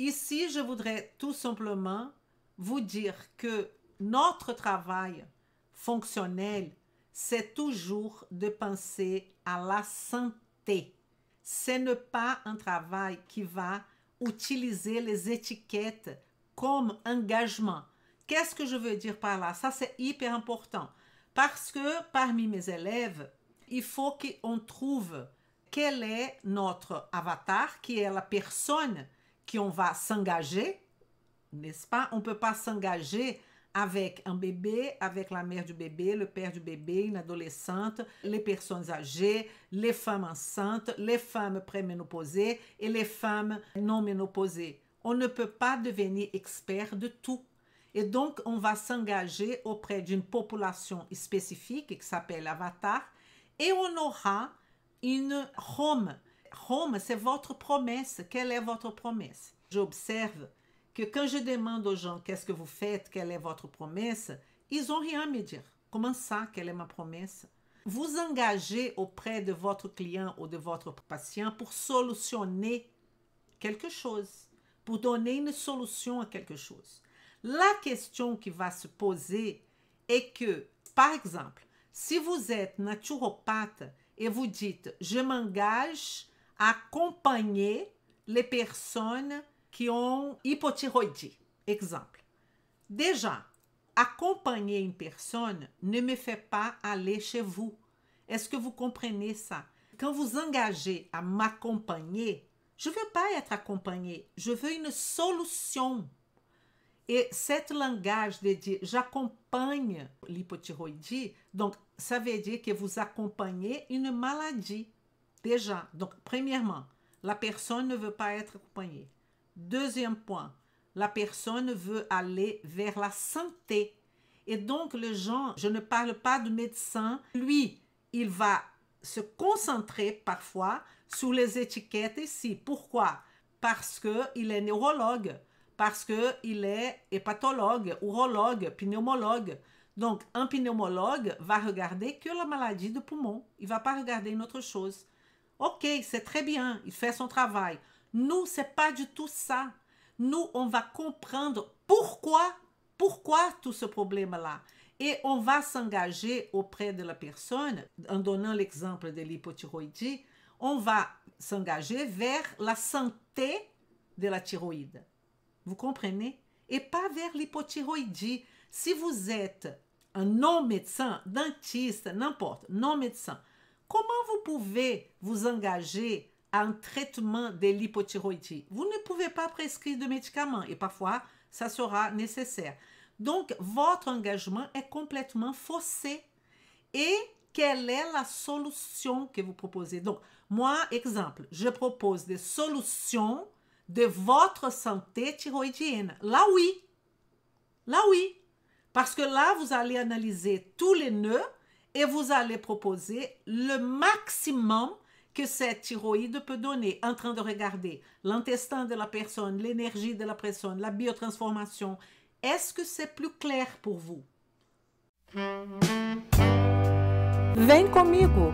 Ici, je voudrais tout simplement vous dire que notre travail fonctionnel, c'est toujours de penser à la santé. Ce n'est pas un travail qui va utiliser les étiquettes comme engagement. Qu'est-ce que je veux dire par là Ça, c'est hyper important. Parce que parmi mes élèves, il faut qu'on trouve quel est notre avatar, qui est la personne on va s'engager, n'est-ce pas? On peut pas s'engager avec un bébé, avec la mère du bébé, le père du bébé, une adolescente, les personnes âgées, les femmes enceintes, les femmes préménopausées et les femmes non ménopausées. On ne peut pas devenir expert de tout. Et donc, on va s'engager auprès d'une population spécifique qui s'appelle Avatar et on aura une home. Rome, c'est votre promesse. Quelle est votre promesse J'observe que quand je demande aux gens qu'est-ce que vous faites, quelle est votre promesse, ils n'ont rien à me dire. Comment ça, quelle est ma promesse Vous engagez auprès de votre client ou de votre patient pour solutionner quelque chose, pour donner une solution à quelque chose. La question qui va se poser est que, par exemple, si vous êtes naturopathe et vous dites je m'engage accompagner les personnes qui ont hypothyroïdie. Exemple. Déjà, accompagner une personne ne me fait pas aller chez vous. Est-ce que vous comprenez ça? Quand vous engagez à m'accompagner, je ne veux pas être accompagné, je veux une solution. Et cette langage de dire j'accompagne l'hypothyroïdie, donc ça veut dire que vous accompagnez une maladie. Déjà, donc premièrement, la personne ne veut pas être accompagnée. Deuxième point, la personne veut aller vers la santé. Et donc, le gens, je ne parle pas de médecin, lui, il va se concentrer parfois sur les étiquettes ici. Pourquoi Parce qu'il est neurologue, parce qu'il est hépatologue, urologue, pneumologue. Donc, un pneumologue va regarder que la maladie du poumon. Il ne va pas regarder une autre chose. Ok, c'est très bien, il fait son travail. Nous, c'est pas du tout ça. Nous, on va comprendre pourquoi, pourquoi tout ce problème-là. Et on va s'engager auprès de la personne, en donnant l'exemple de l'hypothyroïdie, on va s'engager vers la santé de la thyroïde. Vous comprenez? Et pas vers l'hypothyroïdie. Si vous êtes un non-médecin, dentiste, n'importe, non-médecin, Comment vous pouvez vous engager à un traitement de l'hypothyroïdie Vous ne pouvez pas prescrire de médicaments et parfois ça sera nécessaire. Donc, votre engagement est complètement faussé. Et quelle est la solution que vous proposez Donc, moi, exemple, je propose des solutions de votre santé thyroïdienne. Là, oui. Là, oui. Parce que là, vous allez analyser tous les nœuds et vous allez proposer le maximum que cette thyroïde peut donner en train de regarder l'intestin de la personne, l'énergie de la personne, la biotransformation. Est-ce que c'est plus clair pour vous? Vem comigo!